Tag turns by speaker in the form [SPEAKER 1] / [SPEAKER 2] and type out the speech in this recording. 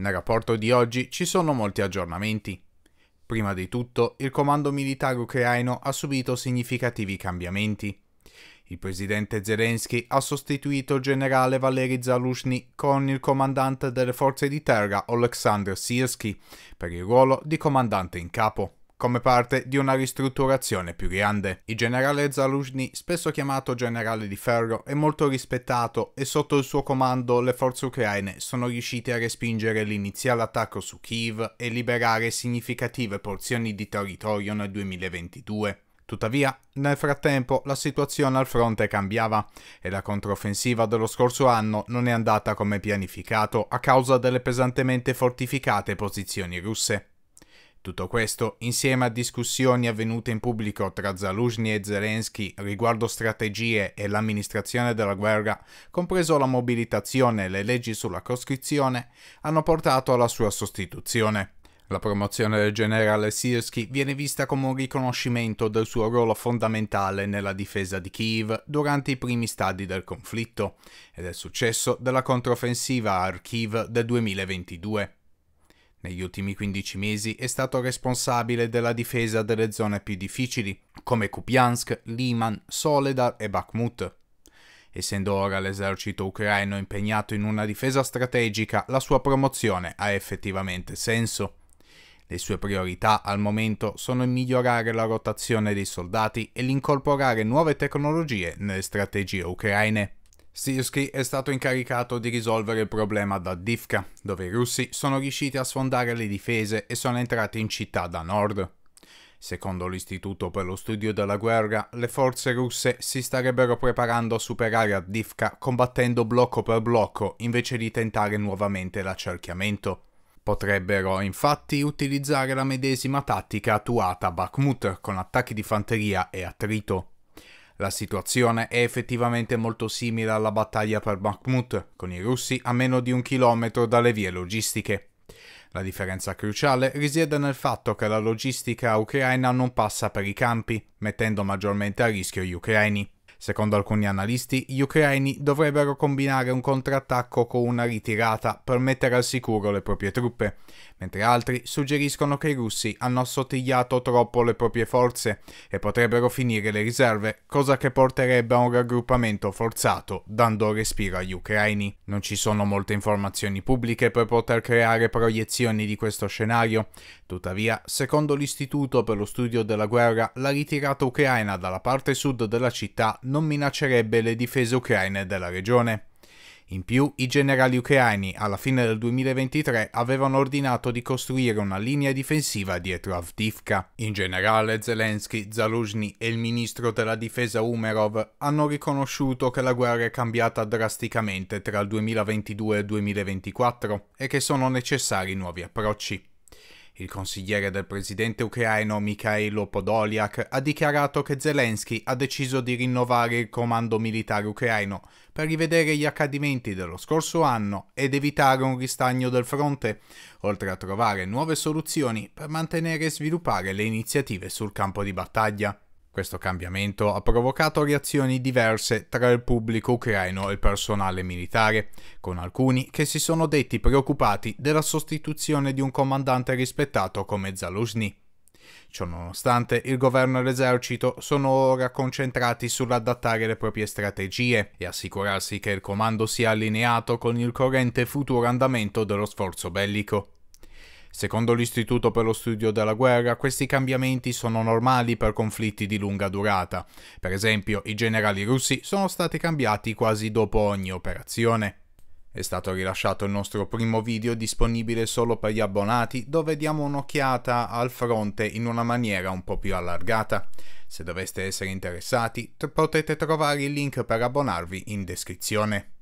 [SPEAKER 1] Nel rapporto di oggi ci sono molti aggiornamenti. Prima di tutto, il comando militare ucraino ha subito significativi cambiamenti. Il presidente Zelensky ha sostituito il generale Valery Zalushny con il comandante delle forze di terra Oleksandr Sirski per il ruolo di comandante in capo come parte di una ristrutturazione più grande. Il generale Zaluzhny, spesso chiamato generale di ferro, è molto rispettato e sotto il suo comando le forze ucraine sono riuscite a respingere l'iniziale attacco su Kiev e liberare significative porzioni di territorio nel 2022. Tuttavia, nel frattempo la situazione al fronte cambiava e la controffensiva dello scorso anno non è andata come pianificato a causa delle pesantemente fortificate posizioni russe. Tutto questo insieme a discussioni avvenute in pubblico tra Zaluzhny e Zelensky riguardo strategie e l'amministrazione della guerra, compreso la mobilitazione e le leggi sulla coscrizione, hanno portato alla sua sostituzione. La promozione del generale Sirski viene vista come un riconoscimento del suo ruolo fondamentale nella difesa di Kiev durante i primi stadi del conflitto e del successo della controffensiva a Kiev del 2022 negli ultimi 15 mesi è stato responsabile della difesa delle zone più difficili, come Kupiansk, Liman, Soledar e Bakhmut. Essendo ora l'esercito ucraino impegnato in una difesa strategica, la sua promozione ha effettivamente senso. Le sue priorità al momento sono il migliorare la rotazione dei soldati e l'incorporare nuove tecnologie nelle strategie ucraine. Sirski è stato incaricato di risolvere il problema da Divka, dove i russi sono riusciti a sfondare le difese e sono entrati in città da nord. Secondo l'Istituto per lo Studio della Guerra, le forze russe si starebbero preparando a superare Avdivka combattendo blocco per blocco invece di tentare nuovamente l'accerchiamento. Potrebbero infatti utilizzare la medesima tattica attuata a Bakhmut con attacchi di fanteria e attrito. La situazione è effettivamente molto simile alla battaglia per Bakhmut, con i russi a meno di un chilometro dalle vie logistiche. La differenza cruciale risiede nel fatto che la logistica ucraina non passa per i campi, mettendo maggiormente a rischio gli ucraini. Secondo alcuni analisti, gli ucraini dovrebbero combinare un contrattacco con una ritirata per mettere al sicuro le proprie truppe, mentre altri suggeriscono che i russi hanno assottigliato troppo le proprie forze e potrebbero finire le riserve, cosa che porterebbe a un raggruppamento forzato, dando respiro agli ucraini. Non ci sono molte informazioni pubbliche per poter creare proiezioni di questo scenario, tuttavia, secondo l'Istituto per lo studio della guerra, la ritirata ucraina dalla parte sud della città non minaccerebbe le difese ucraine della regione. In più, i generali ucraini alla fine del 2023 avevano ordinato di costruire una linea difensiva dietro Avdivka. In generale, Zelensky, Zaluzhny e il ministro della difesa Umerov hanno riconosciuto che la guerra è cambiata drasticamente tra il 2022 e il 2024 e che sono necessari nuovi approcci. Il consigliere del presidente ucraino Mikhailo Podoliak ha dichiarato che Zelensky ha deciso di rinnovare il comando militare ucraino per rivedere gli accadimenti dello scorso anno ed evitare un ristagno del fronte, oltre a trovare nuove soluzioni per mantenere e sviluppare le iniziative sul campo di battaglia. Questo cambiamento ha provocato reazioni diverse tra il pubblico ucraino e il personale militare, con alcuni che si sono detti preoccupati della sostituzione di un comandante rispettato come Zaluzny. Ciononostante, il governo e l'esercito sono ora concentrati sull'adattare le proprie strategie e assicurarsi che il comando sia allineato con il corrente futuro andamento dello sforzo bellico. Secondo l'Istituto per lo studio della guerra, questi cambiamenti sono normali per conflitti di lunga durata. Per esempio, i generali russi sono stati cambiati quasi dopo ogni operazione. È stato rilasciato il nostro primo video disponibile solo per gli abbonati dove diamo un'occhiata al fronte in una maniera un po' più allargata. Se doveste essere interessati potete trovare il link per abbonarvi in descrizione.